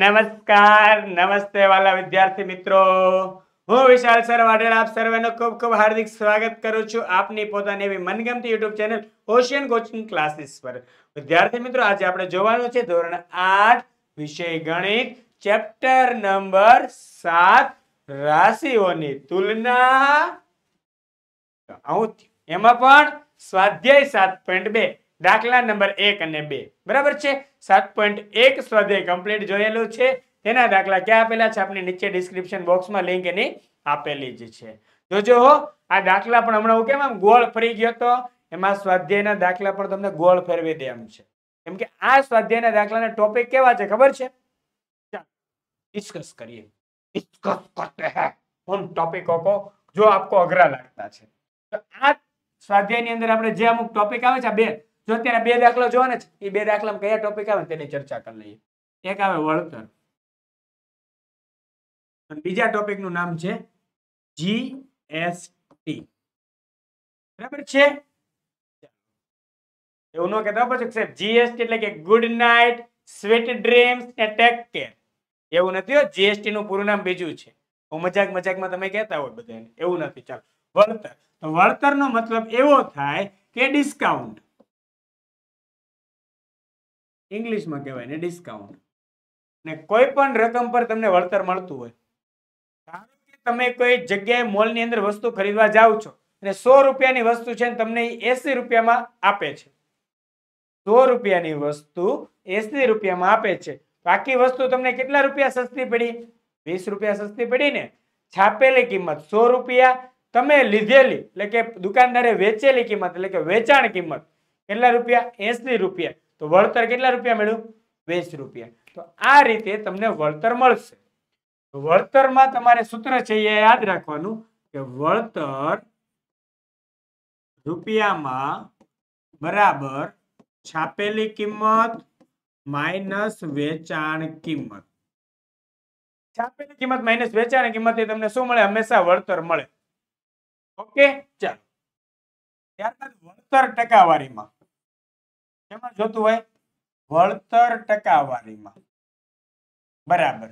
નમસ્કાર નમસ્તે વાલા વિદ્યાર્થી મિત્રો હું વિશાલ સર વાઢેલ આપ સર્વેનું ખૂબ ખૂબ હાર્દિક સ્વાગત કરું છું આપની પોતાની એવી મનગમતી YouTube channel Ocean Coaching Classes પર વિદ્યાર્થી મિત્રો આજે આપણે જોવાનું છે ધોરણ આઠ વિષય ગણિત ચેપ્ટર નંબર સાત રાશિઓની તુલના એમાં પણ સ્વાધ્યાય સાત પોઈન્ટ બે દાખલા નંબર એક અને બે બરાબર છે સાત પોઈન્ટ એક સ્વાધ્યાય કમ્પ્લીટ જોયેલું છે તેના દાખલા ક્યાં આપેલા છે આપણે નીચે ડિસ્ક્રિપ્શન બોક્સમાં લિંક એની આપેલી જ છે જોજો આ દાખલા પણ હમણાં હું કેમ આમ ગોળ ફરી ગયો તો એમાં સ્વાધ્યાયના દાખલા પણ તમને ગોળ ફેરવી દે એમ છે કેમ કે આ સ્વાધ્યાયના દાખલાના ટોપિક કેવા છે ખબર છે ડિસ્કસ કરીએ ડિસ્કસ કરતે હૈ ઉન ટોપિકો કો જો આપકો અઘરા લાગતા છે તો આ સ્વાધ્યાયની અંદર આપણે જે અમુક ટોપિક આવે છે આ બે જો અત્યારે બે દાખલો જોવાના ને એ બે દાખલામાં કયા ટોપિક આવે તેની ચર્ચા કરી લઈએ એક આવે વળતર બીજા ટોપિકનું નામ છે જીએસટી બરાબર છે એવું ન કહેતા પછી સાહેબ જીએસટી એટલે કે ગુડ નાઇટ સ્વીટ ડ્રીમ્સ ને ટેક કેર એવું નથી હો જીએસટી નું પૂરું નામ બીજું છે હું મજાક મજાકમાં તમે કહેતા હોય બધાને એવું નથી ચાલો વળતર તો વળતરનો મતલબ એવો થાય કે ડિસ્કાઉન્ટ ઇંગ્લિશમાં કહેવાય ને ડિસ્કાઉન્ટ ને કોઈ પણ રકમ પર તમને વળતર મળતું હોય ધારો કે તમે કોઈ જગ્યાએ મોલની અંદર વસ્તુ ખરીદવા જાઓ છો અને સો રૂપિયાની વસ્તુ છે તમને એસી રૂપિયામાં આપે છે સો રૂપિયાની વસ્તુ એસી રૂપિયામાં આપે છે બાકી વસ્તુ તમને કેટલા રૂપિયા સસ્તી પડી વીસ રૂપિયા સસ્તી પડી ને છાપેલી કિંમત સો રૂપિયા તમે લીધેલી એટલે કે દુકાનદારે વેચેલી કિંમત એટલે કે વેચાણ કિંમત કેટલા રૂપિયા એસી રૂપિયા તો વળતર કેટલા રૂપિયા મળ્યું વીસ રૂપિયા તો આ રીતે તમને વળતર મળશે વળતરમાં તમારે સૂત્ર છે એ યાદ રાખવાનું કે વળતર રૂપિયામાં બરાબર છાપેલી કિંમત માઇનસ વેચાણ કિંમત છાપેલી કિંમત માઇનસ વેચાણ કિંમત એ તમને શું મળે હંમેશા વળતર મળે ઓકે ચાલો ત્યારબાદ વળતર ટકાવારીમાં કેમાં જોતું હોય વળતર ટકાવારીમાં બરાબર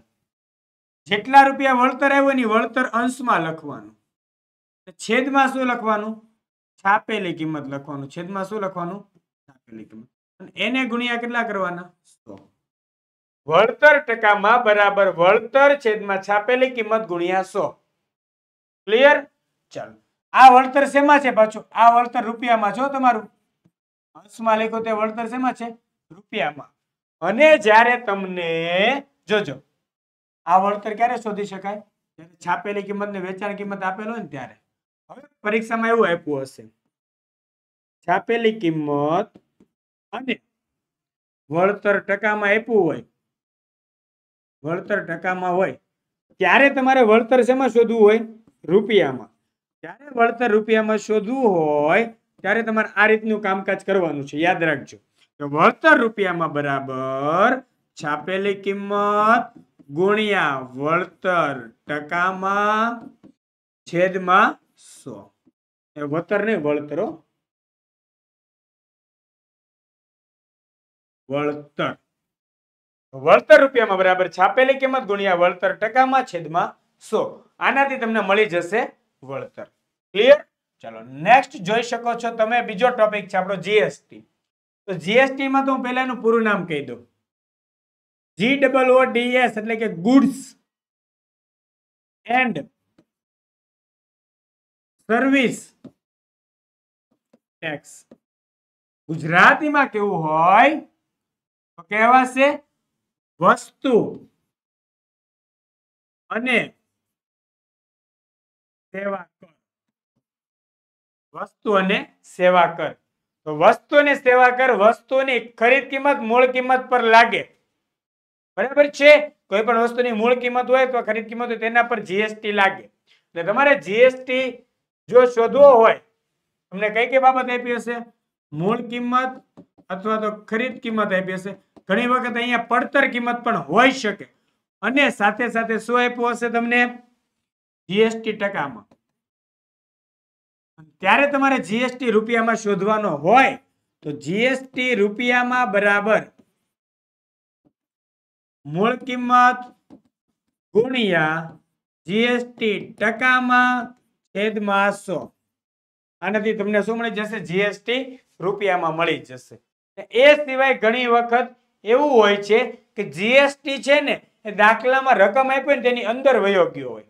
જેટલા રૂપિયા વળતર આવ્યો એની વળતર અંશમાં લખવાનું છેદમાં શું લખવાનું છાપેલી કિંમત લખવાનું છેદમાં શું લખવાનું છાપેલી કિંમત એને ગુણ્યા કેટલા કરવાના સો વળતર ટકામાં બરાબર વળતર છેદમાં છાપેલી કિંમત ગુણ્યા સો ક્લિયર ચાલો આ વળતર શેમાં છે પાછું આ વળતર રૂપિયામાં છો તમારું અંશમાં લખો તે વળતર શેમાં છે રૂપિયામાં અને જ્યારે તમને જોજો આ વળતર ક્યારે શોધી શકાય જ્યારે છાપેલી કિંમત ને વેચાણ કિંમત આપેલો ને ત્યારે હવે પરીક્ષામાં એવું આપ્યું હશે છાપેલી કિંમત અને વળતર ટકામાં આપવું હોય વળતર ટકામાં હોય ત્યારે તમારે વળતર શેમાં શોધવું હોય રૂપિયામાં ત્યારે વળતર રૂપિયામાં શોધવું હોય ત્યારે તમારે આ રીતનું કામકાજ કરવાનું છે યાદ રાખજો વળતર રૂપિયામાં બરાબર છાપેલી કિંમત ગુણ્યા વળતર ટકામાં છેદમાં સો વળતર નહીં વળતરો વળતર વળતર રૂપિયામાં બરાબર છાપેલી કિંમત ગુણ્યા વળતર ટકામાં છેદમાં સો આનાથી તમને મળી જશે વળતર ક્લિયર ચલો નેક્સ્ટ જોઈ શકો છો તમે બીજો ટોપિક છે આપણો જીએસટી તો જીએસટી માં તો હું પહેલા એનું પૂરું નામ કહી દઉં જી ડબલ ઓ ડીએસ એટલે કે ગુડ્સ એન્ડ સર્વિસ ટેક્સ ગુજરાતીમાં કેવું હોય તો કહેવાશે વસ્તુ અને સેવા કર વસ્તુ અને સેવા કર તો વસ્તુ અને સેવા કર વસ્તુની ખરીદ કિંમત મૂળ કિંમત પર લાગે બરાબર છે કોઈ પણ વસ્તુની મૂળ કિંમત હોય તો ખરીદ કિંમત હોય તેના પર જીએસટી લાગે એટલે તમારે જીએસટી જો શોધવો હોય તમને કઈ કઈ બાબત આપી હશે મૂળ કિંમત અથવા તો ખરીદ કિંમત આપી હશે ઘણી વખત અહીંયા પડતર કિંમત પણ હોઈ શકે અને સાથે સાથે શું આપ્યું હશે તમને જીએસટી ટકામાં ત્યારે તમારે જીએસટી રૂપિયામાં શોધવાનો હોય તો જીએસટી રૂપિયામાં બરાબર મૂળ કિંમત ગુણ્યા જીએસટી ટકામાં છેદમાં સો આનાથી તમને શું મળી જશે જીએસટી રૂપિયામાં મળી જશે એ સિવાય ઘણી વખત એવું હોય છે કે જીએસટી છે ને એ દાખલામાં રકમ આપી ને તેની અંદર વયોગ્ય હોય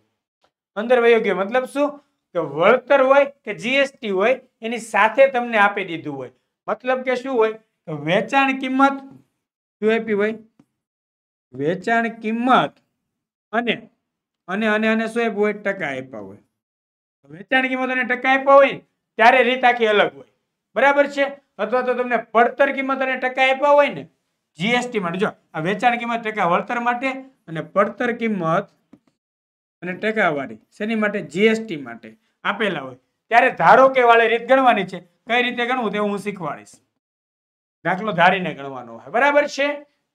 અંદર વયોગ્ય મતલબ શું કે વળતર હોય કે જીએસટી હોય એની સાથે તમને આપી દીધું હોય મતલબ કે શું હોય કે વેચાણ કિંમત શું આપી હોય વેચાણ કિંમત અને અને અને અને શું આપ્યું હોય ટકા આપ્યા હોય વેચાણ કિંમત અને ટકા આપ્યા હોય ત્યારે રીત આખી અલગ હોય બરાબર છે અથવા તો તમને પડતર કિંમત અને ટકા આપ્યા હોય ને જીએસટી માટે જો આ વેચાણ કિંમત ટકા વળતર માટે અને પડતર કિંમત અને ટકાવારી શેની માટે જીએસટી માટે આપેલા હોય ત્યારે ધારો કે વાળે રીત ગણવાની છે કઈ રીતે ગણવું તે હું શીખવાડીશ દાખલો ધારીને ગણવાનો હોય બરાબર છે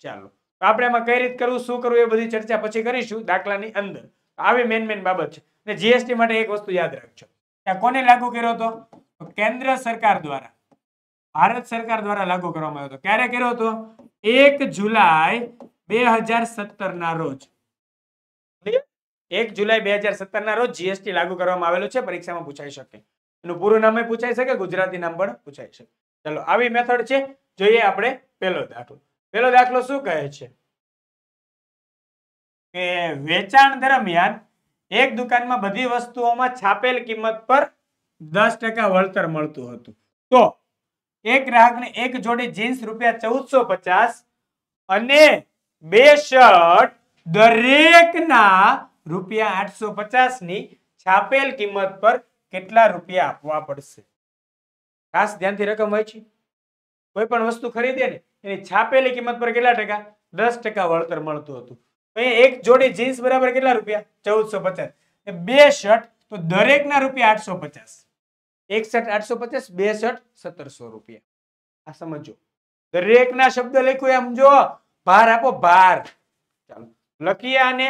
ચાલો તો આપણે એમાં કઈ રીત કરવું શું કરવું એ બધી ચર્ચા પછી કરીશું દાખલાની અંદર આવી મેન મેન બાબત છે અને જીએસટી માટે એક વસ્તુ યાદ રાખજો ત્યાં કોને લાગુ કર્યો હતો કેન્દ્ર સરકાર દ્વારા ભારત સરકાર દ્વારા લાગુ કરવામાં આવ્યો હતો ક્યારે કર્યો હતો એક જુલાઈ બે ના રોજ એક જુલાઈ બે હજાર સત્તરના રોજ જીએસટી લાગુ કરવામાં આવેલું છે પરીક્ષામાં પૂછાઈ શકે એનું પૂરું નામે પૂછાઈ શકે ગુજરાતી નામ પણ પૂછાઈ શકે ચલો આવી મેથડ છે જોઈએ આપણે પહેલો દાખલો પહેલો દાખલો શું કહે છે વેચાણ દરમિયાન એક દુકાનમાં બધી વસ્તુઓમાં છાપેલ કિંમત પર દસ ટકા વળતર મળતું હતું તો એક ગ્રાહકને એક જોડી જીન્સ રૂપિયા ચૌદસો પચાસ અને બે શર્ટ દરેકના રૂપિયા આઠસો પચાસની છાપેલ કિંમત પર કેટલા રૂપિયા આપવા પડશે ખાસ ધ્યાનથી રકમ હોય છે કોઈ પણ વસ્તુ ખરીદે ને એની છાપેલી કિંમત પર કેટલા ટકા દસ ટકા વળતર મળતું હતું અહીંયા એક જોડી જીન્સ બરાબર કેટલા રૂપિયા ચૌદસો પચાસ બે શર્ટ તો દરેકના રૂપિયા આઠસો પચાસ એક શર્ટ આઠસો પચાસ બે શર્ટ સત્તરસો રૂપિયા આ સમજો દરેકના શબ્દ લખ્યું એમ જો ભાર આપો ભાર ચાલો લખીએ આને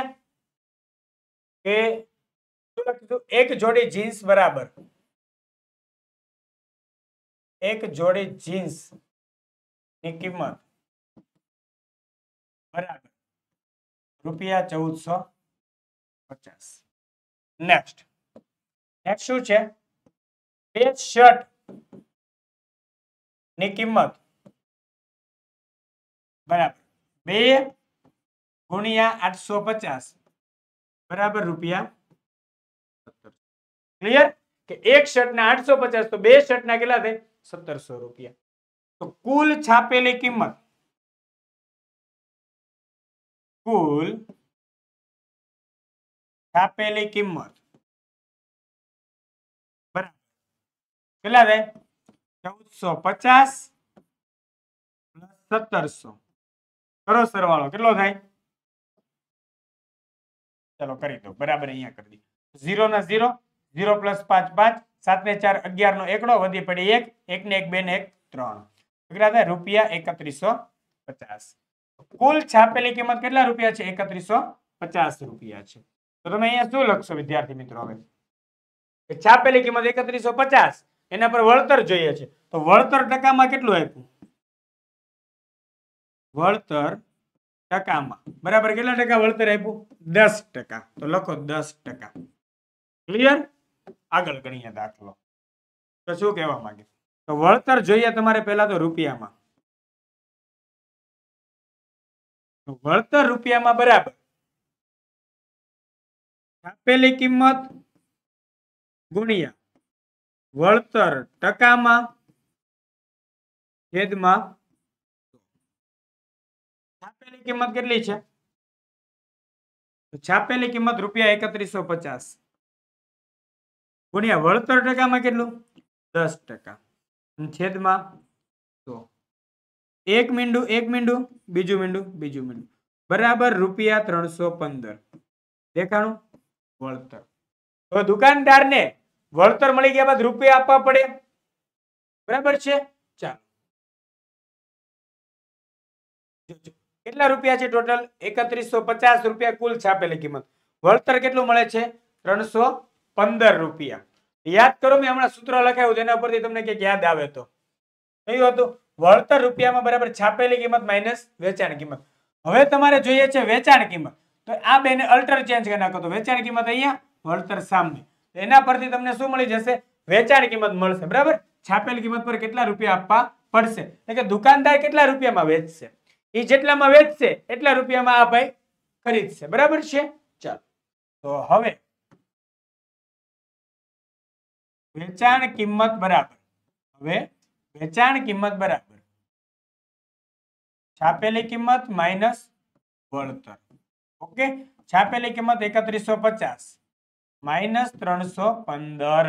एक जोड़ी जींस बराबर एक जोड़ी जींस की किमत बराबर रुपया चौदह सौ पचास नेक्स्ट नेक्स्ट शू शर्ट किमत बराबर बे गुणिया आठ सौ पचास बराबर रूपया क्लियर कि एक शर्ट ने आठ सौ पचास तो बे शर्ट ना के सत्तर सौ रुपया तो कुल छापेली किमत कुल छापेली किमत चौदह सौ पचास प्लस सत्तर सौ करो सरवाड़ो के ચલો કરી દો બરાબર અહીંયા કરી દો ઝીરો ના ઝીરો ઝીરો પ્લસ પાંચ પાંચ સાત ને ચાર અગિયાર નો એકડો વધી પડી એક એક ને એક બે ને એક ત્રણ કેટલા રૂપિયા એકત્રીસો પચાસ કુલ છાપેલી કિંમત કેટલા રૂપિયા છે એકત્રીસો પચાસ રૂપિયા છે તો તમે અહીંયા શું લખશો વિદ્યાર્થી મિત્રો હવે છાપેલી કિંમત એકત્રીસો પચાસ એના પર વળતર જોઈએ છે તો વળતર ટકામાં કેટલું આપ્યું વળતર ટકામાં બરાબર કેટલા ટકા વળતર આપ્યું દસ ટકા તો લખો દસ ટકા ક્લિયર આગળ ગણીએ દાખલો તો શું કહેવા માંગે તો વળતર જોઈએ તમારે પહેલા તો રૂપિયામાં વળતર રૂપિયામાં બરાબર આપેલી કિંમત ગુણ્યા વળતર ટકામાં છેદમાં છાપેલી કિંમત કેટલી છે છાપેલી કિંમત રૂપિયા એકત્રીસો પચાસ ગુણ્યા વળતર ટકામાં કેટલું દસ ટકા છેદમાં એક મીંડું એક મીંડું બીજું મીંડું બીજું મીંડું બરાબર રૂપિયા ત્રણસો પંદર દેખાણું વળતર તો દુકાનદારને વળતર મળી ગયા બાદ રૂપિયા આપવા પડે બરાબર છે ચાલો કેટલા રૂપિયા છે ટોટલ એકત્રીસો પચાસ રૂપિયા કુલ છાપેલી કિંમત વળતર કેટલું મળે છે ત્રણસો પંદર રૂપિયા યાદ કરો મેં હમણાં સૂત્ર લખાયું જેના ઉપરથી તમને ક્યાંક યાદ આવે તો કયું હતું વળતર રૂપિયામાં બરાબર છાપેલી કિંમત માઇનસ વેચાણ કિંમત હવે તમારે જોઈએ છે વેચાણ કિંમત તો આ બેને અલ્ટર ચેન્જ કરી નાખો તો વેચાણ કિંમત અહીંયા વળતર સામે એના પરથી તમને શું મળી જશે વેચાણ કિંમત મળશે બરાબર છાપેલી કિંમત પર કેટલા રૂપિયા આપવા પડશે એટલે કે દુકાનદાર કેટલા રૂપિયામાં વેચશે એ જેટલામાં વેચશે એટલા રૂપિયામાં આ ભાઈ ખરીદશે બરાબર છે ચાલો તો હવે વેચાણ કિંમત બરાબર હવે વેચાણ કિંમત બરાબર છાપેલી કિંમત માઇનસ વળતર ઓકે છાપેલી કિંમત એકત્રીસો પચાસ માઇનસ ત્રણસો પંદર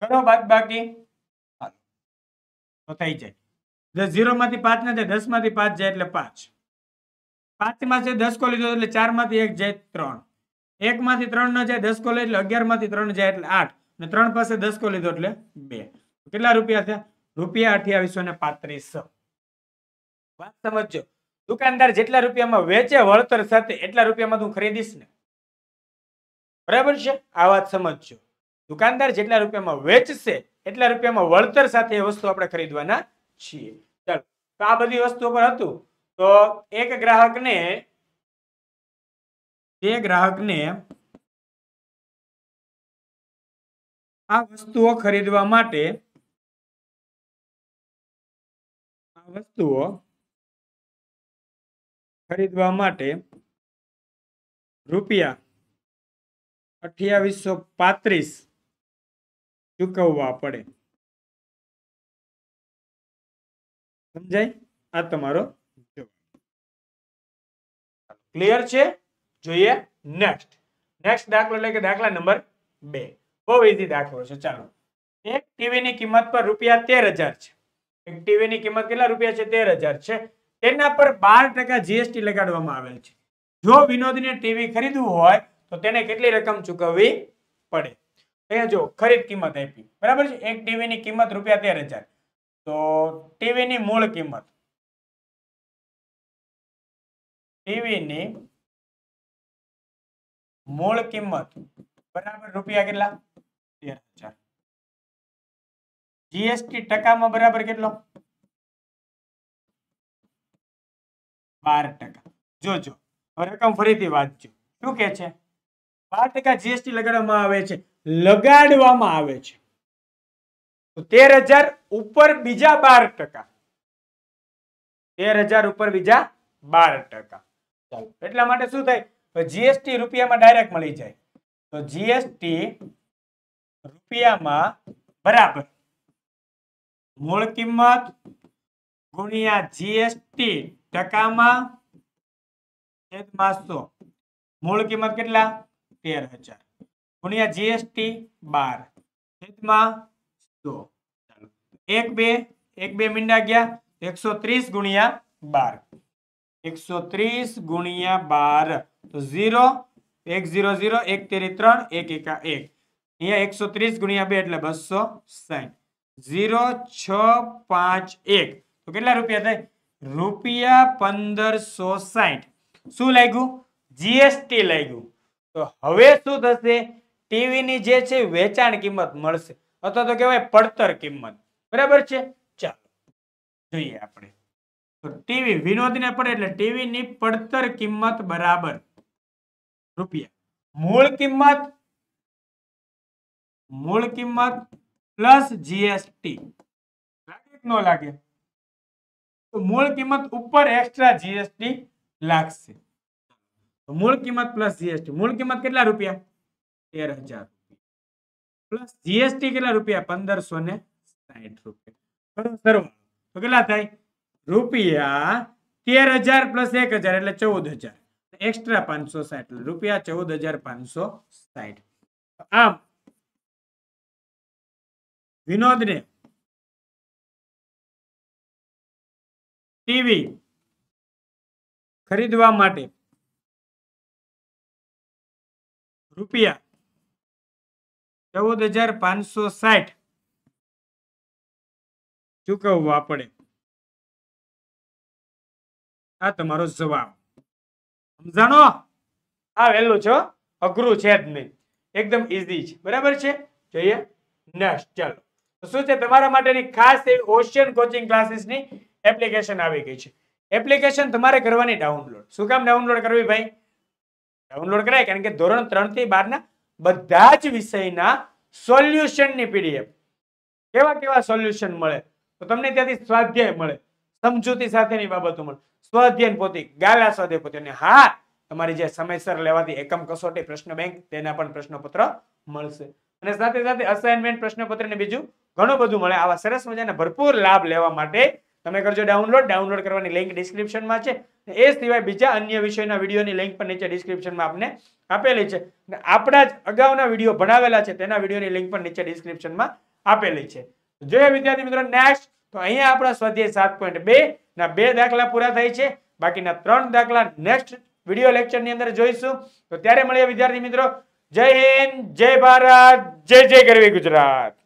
કરો બાદ બાકી તો થઈ જાય જે ઝીરોમાંથી પાંચ ના જાય દસમાંથી પાંચ જાય એટલે પાંચ પાંચમાં છે દસ કો લીધો એટલે ચાર માંથી એક જાય ત્રણ એકમાંથી ત્રણ ન જાય દસ કો એટલે અગિયારમાંથી ત્રણ જાય એટલે આઠ ને ત્રણ પાસે દસ કો લીધો એટલે બે કેટલા રૂપિયા થયા રૂપિયા અઠ્યાવીસો ને પાંત્રીસો વાત સમજો દુકાનદાર જેટલા રૂપિયામાં વેચે વળતર સાથે એટલા રૂપિયામાં તું ખરીદીશ ને બરાબર છે આ વાત સમજજો દુકાનદાર જેટલા રૂપિયામાં વેચશે એટલા રૂપિયામાં વળતર સાથે એ વસ્તુ આપણે ખરીદવાના છીએ તો આ બધી વસ્તુઓ પર હતું તો એક ગ્રાહકને તે ગ્રાહકને આ વસ્તુઓ ખરીદવા માટે આ વસ્તુઓ ખરીદવા માટે રૂપિયા અઠ્યાવીસો પાંત્રીસ ચૂકવવા પડે સમજાય આ તમારો ક્લિયર છે જોઈએ નેક્સ્ટ નેક્સ્ટ દાખલો એટલે કે દાખલા નંબર બે બહુ ઈઝી દાખલો છે ચાલો એક ટીવીની કિંમત પર રૂપિયા તેર હજાર છે એક ટીવીની કિંમત કેટલા રૂપિયા છે તેર હજાર છે તેના પર બાર ટકા જીએસટી લગાડવામાં આવેલ છે જો વિનોદને ટીવી ખરીદવું હોય તો તેને કેટલી રકમ ચૂકવવી પડે અહીંયા જો ખરીદ કિંમત આપી બરાબર છે એક ટીવીની કિંમત રૂપિયા તેર હજાર તો ટીવીની મૂળ કિંમત ટીવીની મૂળ કિંમત બરાબર રૂપિયા કેટલા તેર હજાર જીએસટી ટકામાં બરાબર કેટલો બાર ટકા જોજો રકમ ફરીથી વાંચજો શું કે છે બાર ટકા જીએસટી લગાડવામાં આવે છે લગાડવામાં આવે છે તેર હજાર ઉપર બીજા બાર ટકા તેર હજાર ઉપર બીજા બાર ટકા ચાલો એટલા માટે શું થાય તો જીએસટી રૂપિયામાં ડાયરેક્ટ મળી જાય તો જીએસટી રૂપિયામાં બરાબર મૂળ કિંમત ગુણ્યા જીએસટી ટકામાં છેદમાં મૂળ કિંમત કેટલા તેર હજાર ગુણ્યા જીએસટી બાર છેદમાં જો એક બે એક બે મીંડા ગયા એકસો ત્રીસ ગુણ્યા બાર એકસો ત્રીસ ગુણ્યા બાર તો ઝીરો એક ઝીરો ઝીરો એક તેરી ત્રણ એક એકા એક અહીંયા એકસો ત્રીસ ગુણ્યા બે એટલે બસો સાઠ ઝીરો છ પાંચ એક તો કેટલા રૂપિયા થાય રૂપિયા પંદરસો સાઠ શું લાગ્યું જીએસટી લાગ્યું તો હવે શું થશે ટીવીની જે છે વેચાણ કિંમત મળશે અથવા તો કહેવાય પડતર કિંમત બરાબર છે ચાલો જોઈએ આપણે તો ટીવી વિનોદને પડે એટલે ટીવી ની પડતર કિંમત બરાબર રૂપિયા મૂળ કિંમત મૂળ કિંમત પ્લસ જીએસટી નો લાગે તો મૂળ કિંમત ઉપર એક્સ્ટ્રા જીએસટી લાગશે મૂળ કિંમત પ્લસ જીએસટી મૂળ કિંમત કેટલા રૂપિયા તેર હજાર પ્લસ જીએસટી કેટલા રૂપિયા પંદરસો ને સાહીઠ રૂપિયા તો કેટલા થાય રૂપિયા તેર હજાર પ્લસ એક હજાર એટલે ચૌદ હજાર એક્સ્ટ્રા પાંચસો સાઠ રૂપિયા ચૌદ હજાર પાંચસો સાઠ આમ વિનોદને ટીવી ખરીદવા માટે રૂપિયા ચૌદ હજાર પાંચસો સાઠ ચૂકવવા પડે આ તમારો જવાબ સમજાણો આ વહેલું છો અઘરું છે જ નહીં એકદમ ઇઝી છે બરાબર છે જોઈએ નેક્સ્ટ ચાલો શું છે તમારા માટેની ખાસ એવી ઓશિયન કોચિંગ ક્લાસીસની એપ્લિકેશન આવી ગઈ છે એપ્લિકેશન તમારે કરવાની ડાઉનલોડ શું કામ ડાઉનલોડ કરવી ભાઈ ડાઉનલોડ કરાય કારણ કે ધોરણ ત્રણ થી બારના બધા જ વિષયના સોલ્યુશનની પીડીએફ કેવા કેવા સોલ્યુશન મળે તો તમને ત્યાંથી સ્વાધ્યાય મળે સમજૂતી સાથેની બાબતો મળે સ્વાધ્યાય પોતી ગાલા સ્વાધ્યાય પોતી અને હા તમારી જે સમયસર લેવાથી એકમ કસોટી પ્રશ્ન બેંક તેના પણ પ્રશ્નપત્ર મળશે અને સાથે સાથે અસાઇનમેન્ટ પ્રશ્નપત્ર ને બીજું ઘણું બધું મળે આવા સરસ મજાના ભરપૂર લાભ લેવા માટે તમે કરજો ડાઉનલોડ ડાઉનલોડ કરવાની લિંક ડિસ્ક્રિપ્શનમાં છે એ સિવાય બીજા અન્ય વિષયના વિડીયોની લિંક પણ નીચે ડિસ્ક્રિપ્શનમાં આપને આપેલી છે આપણા જ અગાઉના વિડીયો ભણાવેલા છે તેના વિડીયોની લિંક પણ નીચે ડિસ્ક્રિપ્શનમાં આપેલી છે જોઈએ વિદ્યાર્થી મિત્રો નેક્સ્ટ તો અહીંયા આપણા સ્વાધ્યાય સાત પોઈન્ટ બે ના બે દાખલા પૂરા થાય છે બાકીના ત્રણ દાખલા નેક્સ્ટ વિડીયો ની અંદર જોઈશું તો ત્યારે મળીએ વિદ્યાર્થી મિત્રો જય હિન્દ જય ભારત જય જય કરવી ગુજરાત